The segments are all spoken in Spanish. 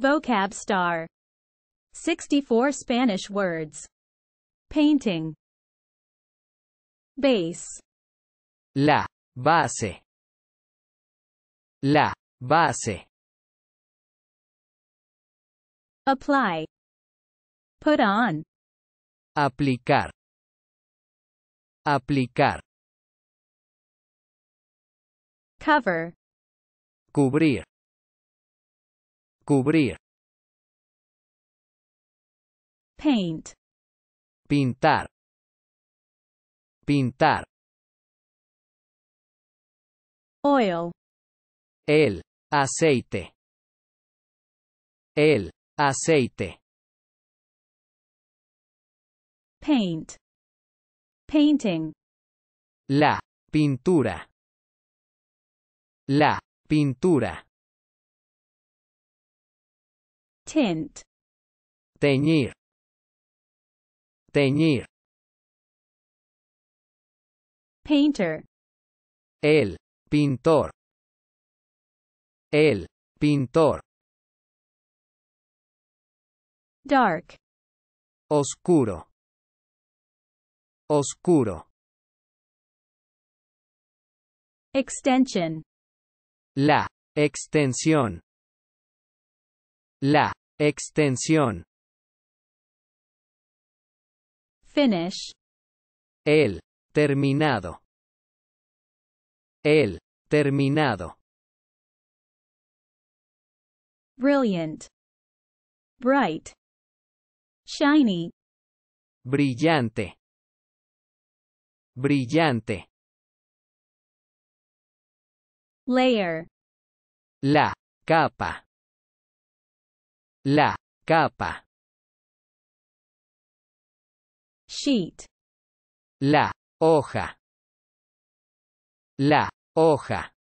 Vocab star. 64 Spanish words. Painting. Base. La base. La base. Apply. Put on. Aplicar. Aplicar. Cover. Cubrir. Cubrir. Paint. Pintar. Pintar. Oil. El aceite. El aceite. Paint. Painting. La pintura. La pintura tint teñir teñir painter el pintor el pintor dark oscuro oscuro extension la extensión la Extensión. Finish. El. Terminado. El. Terminado. Brilliant. Bright. Shiny. Brillante. Brillante. Layer. La capa. La capa. Sheet. La hoja. La hoja.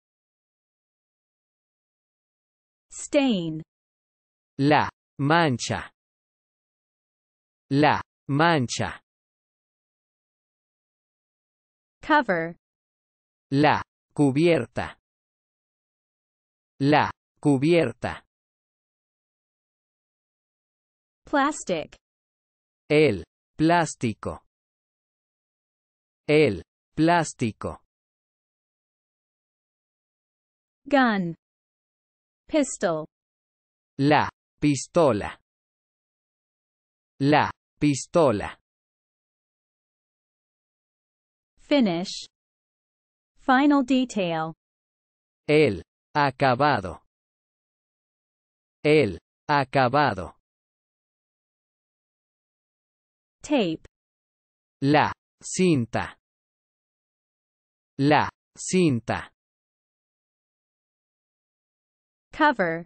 Stain. La mancha. La mancha. Cover. La cubierta. La cubierta. Plastic. El plástico. El plástico. Gun. Pistol. La pistola. La pistola. Finish. Final detail. El acabado. El acabado. tape. La cinta. La cinta. Cover.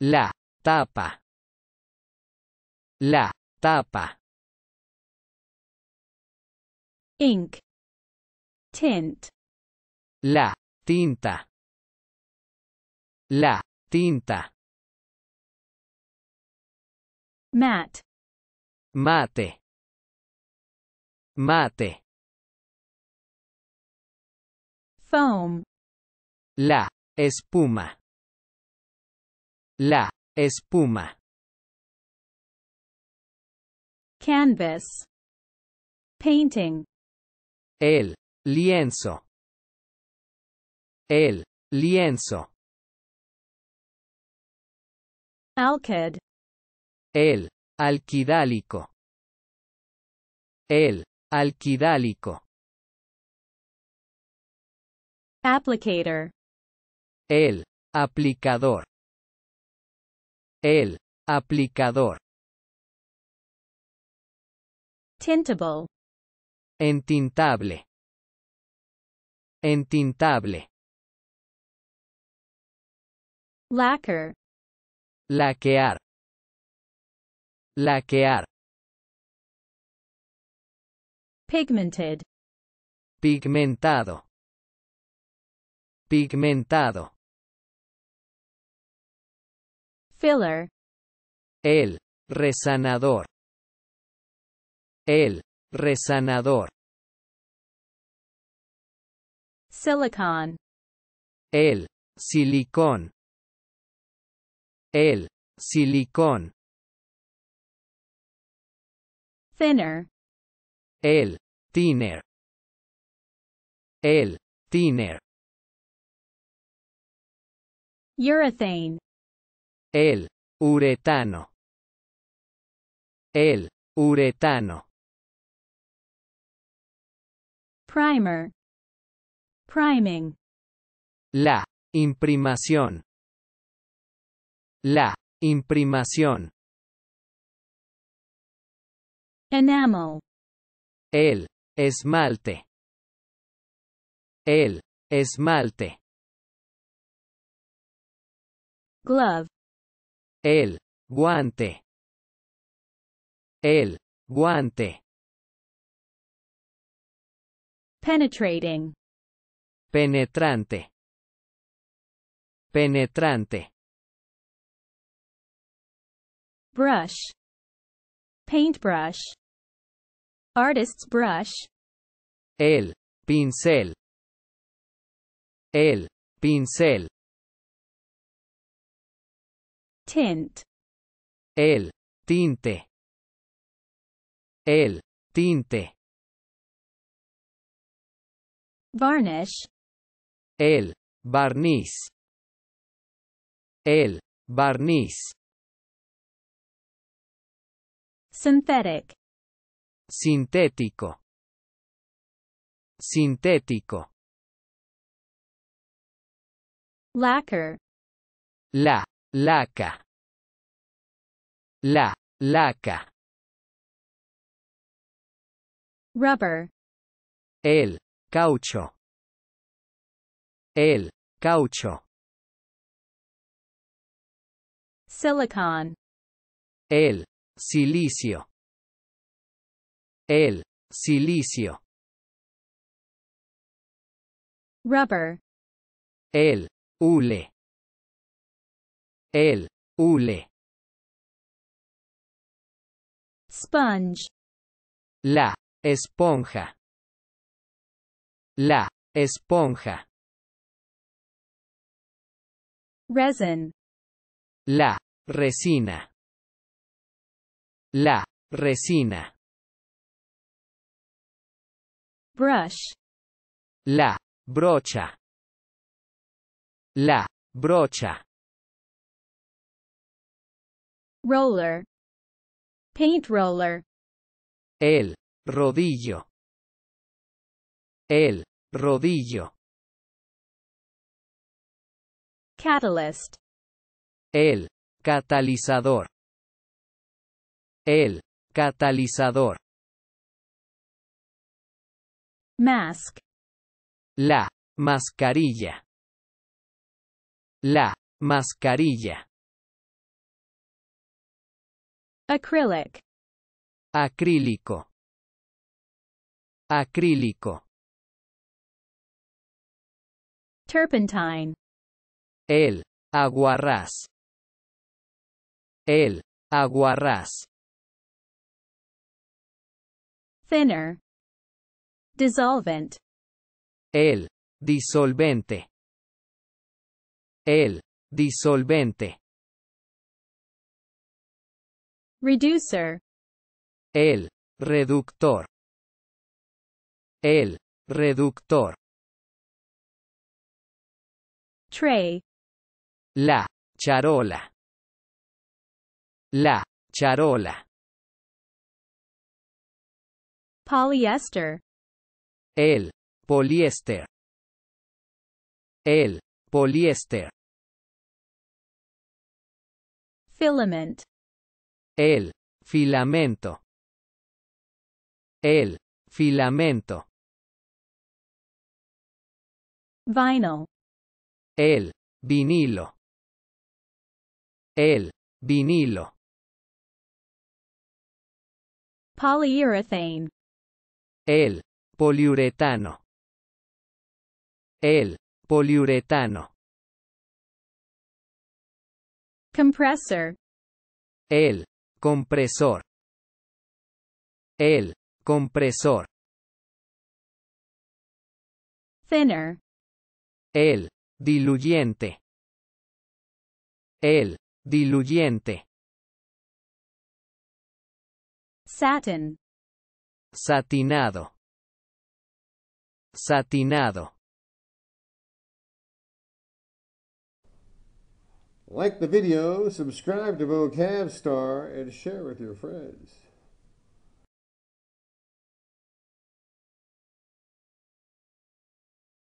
La tapa. La tapa. Ink. Tint. La tinta. La tinta. Mat. Mate. Mate. Foam. La espuma. La espuma. Canvas. Painting. El lienzo. El lienzo. Alcad. El alquidálico. El alquidálico. Applicator. El aplicador. El aplicador. Tintable. Entintable. Entintable. Lacquer. Laquear. Laquear. Pigmented. Pigmentado. Pigmentado. Filler. El resanador. El resanador. Silicon. El silicón. El silicón. Thinner. El thinner. El thinner. Urethane. El uretano. El uretano. Primer. Priming. La imprimación. La imprimación. Enamel. El esmalte. El esmalte. Glove. El guante. El guante. Penetrating. Penetrante. Penetrante. Brush paintbrush artist's brush el pincel el pincel tint el tinte el tinte varnish el barniz el barniz Synthetic. Sintético. Sintético. Lacquer. La, laca. La, laca. Rubber. El, caucho. El, caucho. Silicon. El, silicio. El silicio. Rubber. El hule. El hule. Sponge. La esponja. La esponja. Resin. La resina. La resina. Brush. La brocha. La brocha. Roller. Paint roller. El rodillo. El rodillo. Catalyst. El catalizador. El catalizador. Mask. La mascarilla. La mascarilla. Acrylic. Acrílico. Acrílico. Turpentine. El aguarrás. El aguarrás. thinner dissolvent el disolvente el disolvente reducer el reductor el reductor tray la charola la charola Polyester. El poliéster. El poliéster. Filament. El filamento. El filamento. Vinyl. El vinilo. El vinilo. Polyurethane. El poliuretano. El poliuretano. Compressor. El compresor. El compresor. Thinner. El diluyente. El diluyente. Satin. satinado, satinado. Like the video, subscribe to Vocab Star, and share with your friends.